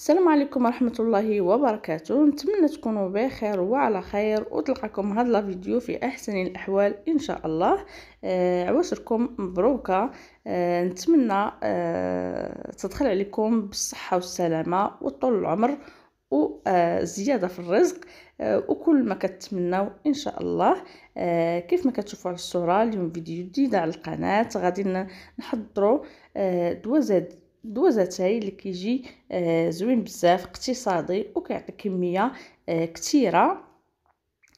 السلام عليكم ورحمة الله وبركاته نتمنى تكونوا بخير وعلى خير وتلقاكم هاد الفيديو في احسن الاحوال ان شاء الله آه عواشركم مبروكة آه نتمنى آه تدخل عليكم بالصحة والسلامة وطول العمر وزياده آه، في الرزق آه، وكل ما كتمنوا ان شاء الله آه، كيف ما كتشوفوا على الصوره اليوم فيديو جديد على القناه غادي نحضروا دوازات دوزتاي اللي كيجي آه، زوين بزاف اقتصادي وكيعطي كميه آه، كثيره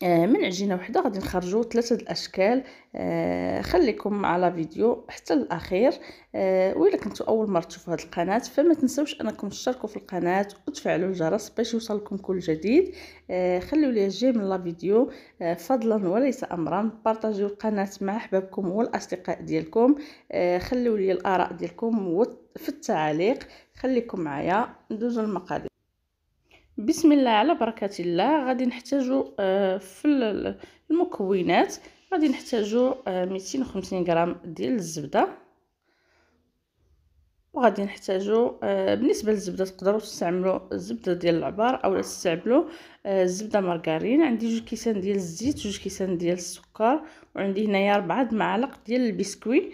آه، من عجينه وحده غادي نخرجوا ثلاثه الاشكال آه، خليكم مع لا فيديو حتى الاخير آه، والا كنتوا اول مره تشوفوا هذه القناه فما تنسوش انكم تشتركوا في القناه وتفعلوا الجرس باش يوصلكم كل جديد خليوا لي جي من لا فيديو فضلا وليس امرا بارطاجيو القناه مع احبابكم والاصدقاء ديالكم خليوا لي الاراء ديالكم في التعاليق خليكم معايا ندوزو المقادير بسم الله على بركه الله غادي نحتاجو آه، في المكونات غادي نحتاجو 250 آه، غرام ديال الزبده وغادي نحتاجو آه، بالنسبه للزبده تقدروا تستعملوا الزبده ديال العبار اولا تستعملوا الزبده مارغرين عندي جوج كيسان ديال الزيت جوج كيسان ديال السكر وعندي هنايا 4 معالق ديال البسكوي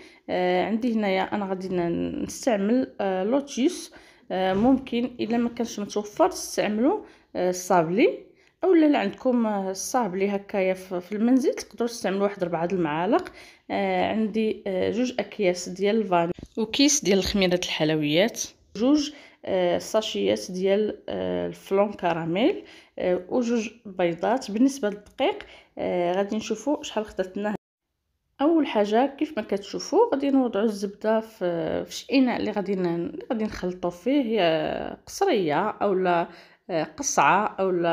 عندي هنايا انا غادي نستعمل لوتيس آه، ممكن الا ما كانش متوفر تستعملوا آه، الصابلي اولا الا عندكم آه، الصابلي هكايا في المنزل تقدروا تستعملوا واحد ربعه المعالق عندي جوج اكياس ديال الفاني وكيس ديال الخميره الحلويات جوج ساشيات ديال الفلون كراميل وجوج بيضات بالنسبه للدقيق غادي نشوفوا شحال خدرت لنا اول حاجه كيف ما كتشوفوا غادي نوضعوا الزبده في في اناء اللي غادي غادي نخلطوا فيه قصريه اولا آه، قصعه اولا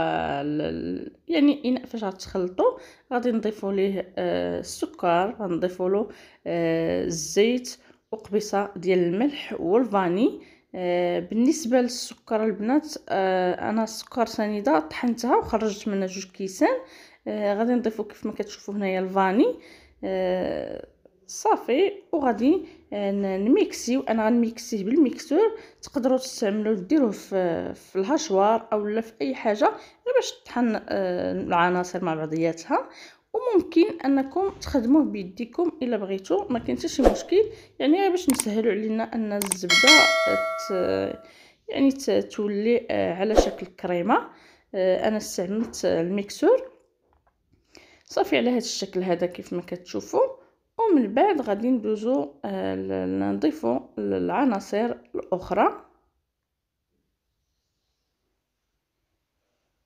يعني اناء فاش غتخلطوا غادي نضيفوا ليه آه، السكر غنضيفوا له آه، الزيت وقبيصه ديال الملح والفاني بالنسبه للسكر البنات انا السكر سنيده طحنتها وخرجت منها جوج كيسان غادي نضيفوا كيف ما كتشوفوا هنايا الفاني آه، صافي وغادي آه، نميكسيو انا غنميكسيه بالميكسور تقدروا تستعملوا ديروه في, في الهشوار اولا في اي حاجه غير باش تطحن آه، العناصر مع بعضياتها وممكن انكم تخدموه بيديكم الا بغيتو ما كاين حتى شي مشكل يعني غير باش نسهلوا علينا ان الزبده ت... يعني تولي على شكل كريمه انا استعملت الميكسور صافي على هذا الشكل هذا كيف ما كتشوفوا ومن بعد غادي ندوزو آه، نضيفو العناصر الاخرى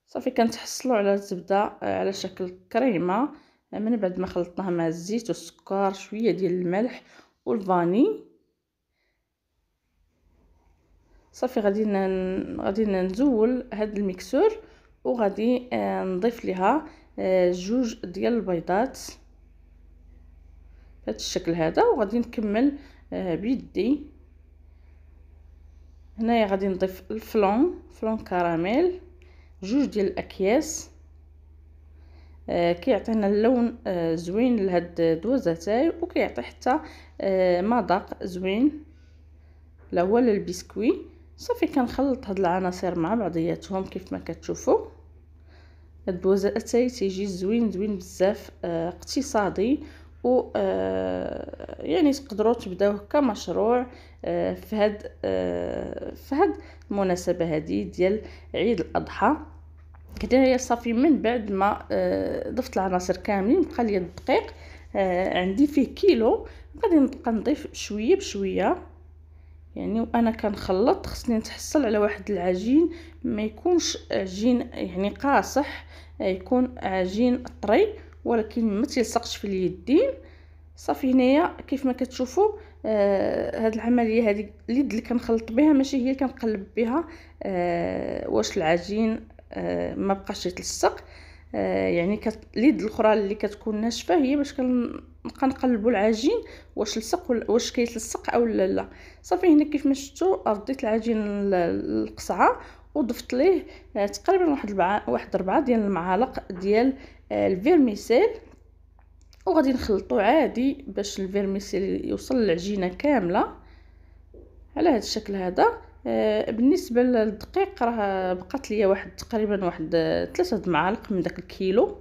صافي كنتحصلوا على الزبده آه، على شكل كريمه آه، من بعد ما خلطناها مع الزيت والسكر شويه ديال الملح والفاني صافي غادي غادي نزول هذا الميكسور وغادي نضيف لها آه، جوج ديال البيضات بهذا الشكل هذا وغادي نكمل آه، بيدي هنايا غادي نضيف الفلون فلون كراميل جوج ديال الاكياس آه، كيعطينا اللون زوين لهاد دوزاتاي وكيعطي حتى مذاق زوين لا هو للبسكوي صافي كنخلط هاد العناصر مع بعضياتهم كيف ما كتشوفوا الدوزا اتاي تيجي زوين زوين بزاف آه، اقتصادي و آه، يعني تقدروا تبداو هكا مشروع آه، في هاد في هاد المناسبه هذه ديال عيد الاضحى كداير صافي من بعد ما ضفت العناصر كاملين بقى لي الدقيق عندي فيه كيلو غادي نبقى نضيف شويه بشويه يعني وانا كنخلط خصني نتحصل على واحد العجين ما يكونش عجين يعني قاصح يكون عجين طري ولكن ما تلصقش في اليدين صافي هنايا كيف ما كتشوفوا آه هاد العمليه هذه اليد اللي كنخلط بها ماشي هي اللي كنقلب بها آه واش العجين آه ما بقاش يتلصق آه يعني كت... اليد الاخرى اللي كتكون ناشفه هي باش كن نبقى نقلبوا العجين واش لصق واش كيتلصق اولا لا صافي هنا كيف ما شفتوا رديت العجين القصعه وضفت ليه آه، تقريبا واحد واحد ربعة ديال المعالق ديال آه، الفيرميسيل وغادي نخلطو عادي باش الفيرميسيل يوصل للعجينه كامله على هذا الشكل هذا آه، بالنسبه للدقيق راه بقات ليا واحد تقريبا واحد ثلاثة معالق من داك الكيلو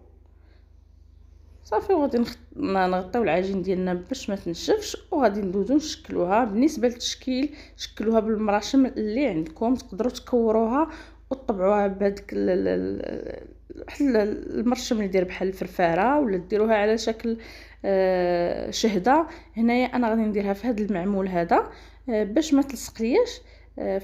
صافي وغادي نغطيو العجين ديالنا باش ما تنشفش وغادي ندوزو نشكلوها بالنسبه للتشكيل شكلوها بالمراشم اللي عندكم تقدروا تكوروها وتطبعوها بهذاك بحال المرشم اللي داير بحال الفرفاره ولا ديروها على شكل آه، شهده هنايا انا غادي نديرها في هذا المعمول هذا آه، باش ما تلصق لياش آه،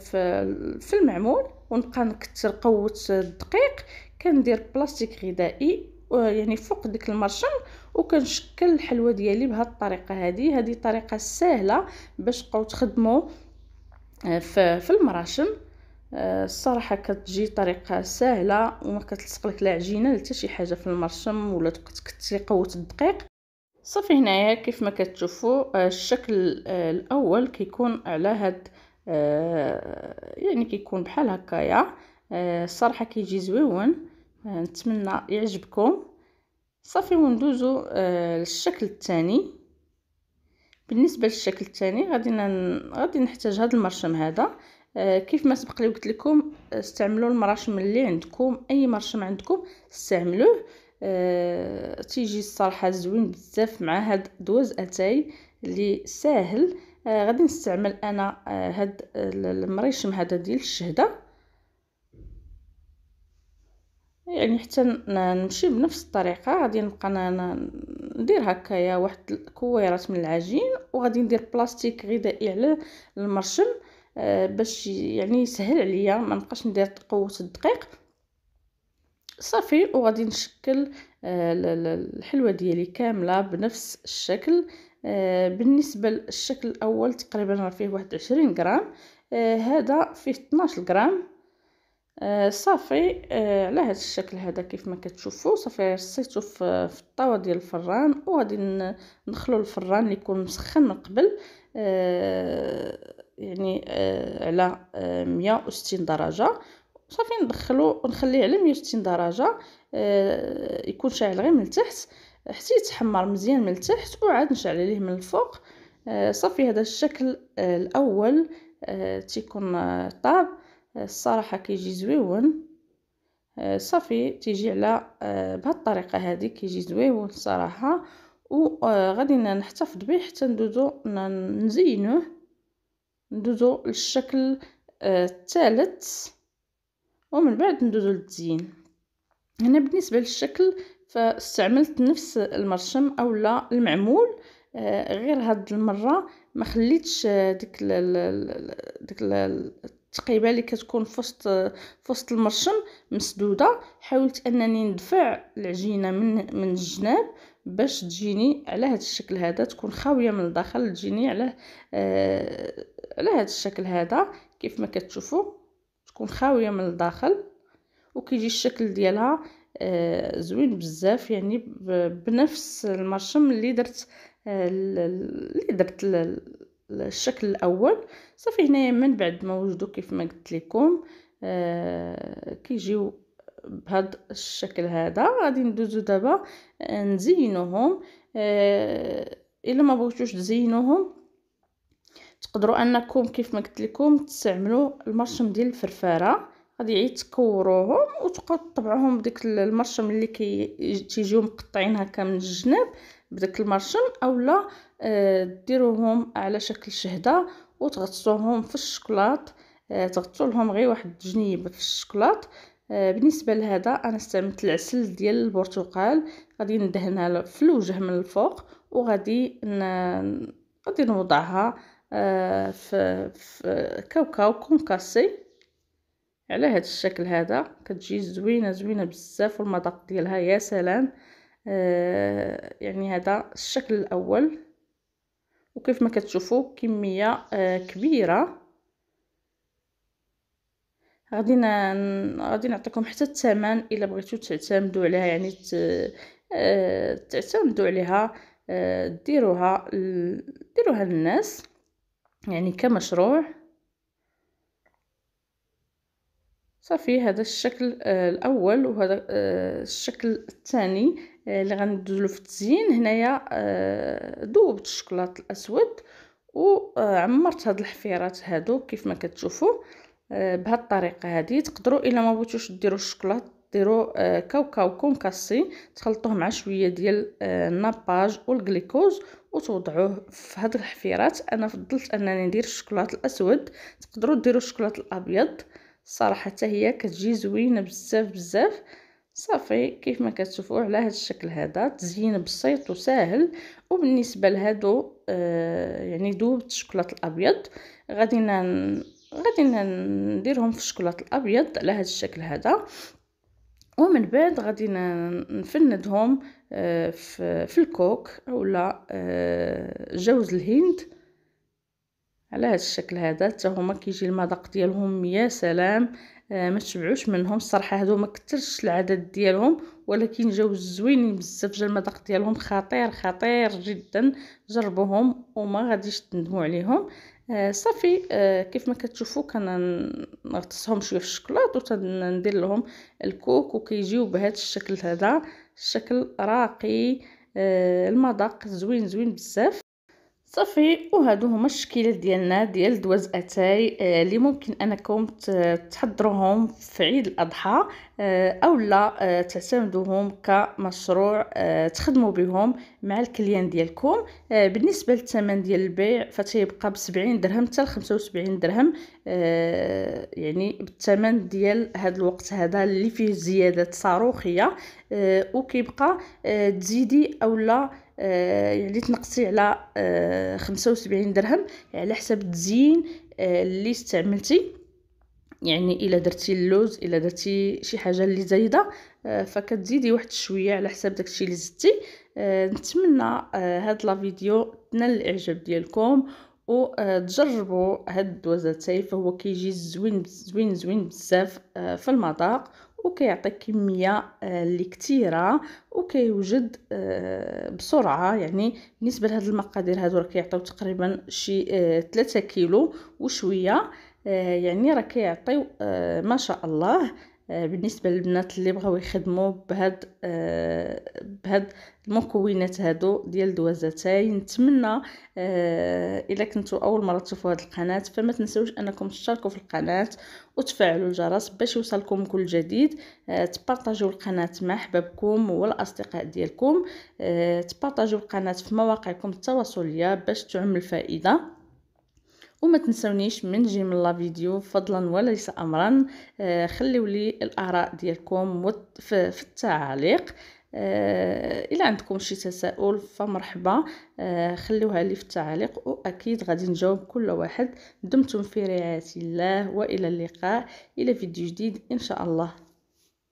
في المعمول ونبقى نكثر قوه الدقيق كندير بلاستيك غذائي يعني فوق ديك المرشم وكنشكل الحلوه ديالي بهاد الطريقه هذه هذه طريقه سهله باش تبقاو تخدموا آه، في المراشم آه، الصراحه كتجي طريقه سهله وما كتلصق لك لا عجينه حتى شي حاجه في المرشم ولا تبقى قوت الدقيق صافي هنايا كيف ما كتشوفوا آه، الشكل الاول كيكون على هاد يعني كيكون بحال هكايا الصراحه كيجي زويون آه، نتمنى يعجبكم صافي وندوزو آه، للشكل الثاني بالنسبه للشكل الثاني غادي غادي نحتاج هذا المرشم هذا آه، كيف ما سبق لي قلت لكم استعملوا المراشم اللي عندكم اي مرشم عندكم استعملوه آه تيجي الصراحه زوين بزاف مع هاد دوز اتاي اللي ساهل آه غادي نستعمل انا هاد المريشم هذا ديال الشهده يعني حتى نمشي بنفس الطريقه غادي نبقى ندير هكايا واحد الكويرات من العجين وغادي ندير بلاستيك غذائي على المرشم آه، باش يعني يسهل عليا ما نبقاش ندير قوه الدقيق صافي وغادي نشكل آه، الحلوه ديالي كامله بنفس الشكل آه، بالنسبه للشكل الاول تقريبا راه فيه واحد 20 غرام هذا فيه 12 غرام آه، صافي آه، على هذا الشكل هذا كيف ما كتشوفوا صافي رصيتو في, في الطاوه ديال الفران وغادي ندخلوا الفران اللي يكون مسخن من قبل آه، يعني على 160 درجه صافي ندخلو ونخليه على 160 درجه يكون شاعل غير من التحت حتى يتحمر مزيان من التحت وعاد نشعل عليه من الفوق صافي هذا الشكل الاول تيكون طاب الصراحة كيجي زويون آه، صافي تيجي على آه، بهاد الطريقة هادي كيجي زويون الصراحة وغادي آه، نحتفظ به حتى ندوزو نزينوه ندوزو للشكل الثالث ومن بعد ندوزو للتزيين هنا بالنسبه للشكل فاستعملت نفس المرشم اولا المعمول غير هاد المره ما خليتش ديك ال ديك ال تقريبا اللي كتكون فوسط فوسط المرشم مسدوده حاولت انني ندفع العجينه من من الجناب باش تجيني على هذا الشكل هذا تكون خاويه من الداخل تجيني على آه على هذا الشكل هذا كيف ما كتشوفوا تكون خاويه من الداخل وكيجي الشكل ديالها آه زوين بزاف يعني بنفس المرشم اللي درت آه اللي درت الشكل الاول صافي هنايا من بعد ما وجدوا كيف ما قلت لكم آه كيجيو بهذا الشكل هذا غادي ندوزو دابا آه، نزينوهم آه الا ما بغيتوش تزينوهم تقدروا انكم كيف ما قلت لكم تستعملوا المرشم ديال الفرفاره غادي عيد تكوروهم وتبقاو تطبعوهم بديك المرشم اللي كي مقطعين هكا من الجناب بداك المرشم اولا آه، ديروهم على شكل شهده وتغطسوهم في الشكلاط آه، تغطسو لهم غير واحد جنيب في الشكلاط آه، بالنسبه لهذا انا استعملت العسل ديال البرتقال غادي ندهنها في الوجه من الفوق وغادي ن... غادي نوضعها في, في كاوكاو كونكاسي على هذا الشكل هذا كتجي زوينه زوينه بزاف والمذاق ديالها يا سلام يعني هذا الشكل الاول وكيف ما كتشوفوا كميه آه، كبيره غادي غادي نعطيكم حتى الثمن الا بغيتو تعتمدوا عليها يعني ت... آه... تعتمدوا عليها آه... ديروها ديروها للناس يعني كمشروع صافي هذا الشكل آه، الاول وهذا آه، الشكل الثاني آه، اللي غندوزلو في التزيين هنايا ذوبت الشكلاط الاسود وعمرت هاد الحفيرات هادو كيف ما كتشوفوا بهاد الطريقه هذه تقدروا الا ما بغيتوش ديروا الشكلاط ديروا كاوكاو كونكاسي تخلطوه مع شويه ديال الناباج والجليكوز وتوضعوه في هاد الحفيرات انا فضلت انني ندير الشكلاط الاسود تقدروا ديروا الشكلاط الابيض صراحه حتى هي كتجي زوينه بزاف بزاف صافي كيف ما كتشوفوا على هذا الشكل هذا تزيين بسيط وسهل وبالنسبه لهادو آه يعني دوبت الشكلاط الابيض غادي غادي نديرهم في الشكلاط الابيض على هذا الشكل هذا ومن بعد غادي نفندهم آه، في الكوك آه جوز الهند على هذا الشكل هذا حتى هما كيجي المذاق ديالهم يا سلام آه ما تشبعوش منهم الصراحه هادو ما كثرش العدد ديالهم ولكن جاو زوينين بزاف جا المذاق ديالهم خطير خطير جدا جربوهم وما غاديش تندموا عليهم آه صافي آه كيف ما كتشوفوا كنغطسهم شويه في الشكلاط وندير لهم الكوك وكيجيو بهذا الشكل هذا الشكل راقي آه المذاق زوين زوين بزاف صافي وهادو هما الشكيلات ديالنا ديال دواز اتاي آه، اللي ممكن انكم تحضروهم في عيد الاضحى آه، او لا آه، تعتمدوهم كمشروع آه، تخدموا بهم مع الكليان ديالكم بالنسبه للثمن ديال البيع فتيبقى ب 70 درهم حتى لخمسة 75 درهم يعني بالثمن ديال هذا الوقت هذا اللي فيه زيادات صاروخيه وكيبقى تزيدي او لا يعني تنقصي على 75 درهم على حسب التزيين اللي استعملتي يعني الا درتي اللوز الا درتي شي حاجه اللي زايده آه، فكتزيدي واحد شويه على حساب داكشي اللي زدتي آه، نتمنى آه، هاد لا فيديو تنال الاعجاب ديالكم وتجربوا هاد الدوزاتاي فهو كيجي زوين زوين زوين بزاف في المذاق وكيعطي كميه اللي كثيره وكيوجد بسرعه يعني بالنسبه لهاد المقادير هادو راه كيعطيو تقريبا شي 3 كيلو وشويه آه، يعني راه كيعطيو آه، ما شاء الله آه، بالنسبه للبنات اللي بغاو يخدموا بهاد بهاد المكونات هادو ديال دوازتاي نتمنى الا كنتو اول مره تشوفوا هاد القناه فما تنساوش انكم تشتركوا في القناه وتفعلوا الجرس باش يوصلكم كل جديد تبارطاجيو القناه مع احبابكم والاصدقاء ديالكم تبارطاجيو القناه في مواقعكم التواصليه باش تعم الفائده وما تنسونيش من جيم لا فيديو فضلا وليس امرا آه، خليو لي الاراء ديالكم في التعليق آه، الا عندكم شي تساؤل فمرحبا آه، خلوها لي في التعليق واكيد غادي نجاوب كل واحد دمتم في رعايه الله والى اللقاء الى فيديو جديد ان شاء الله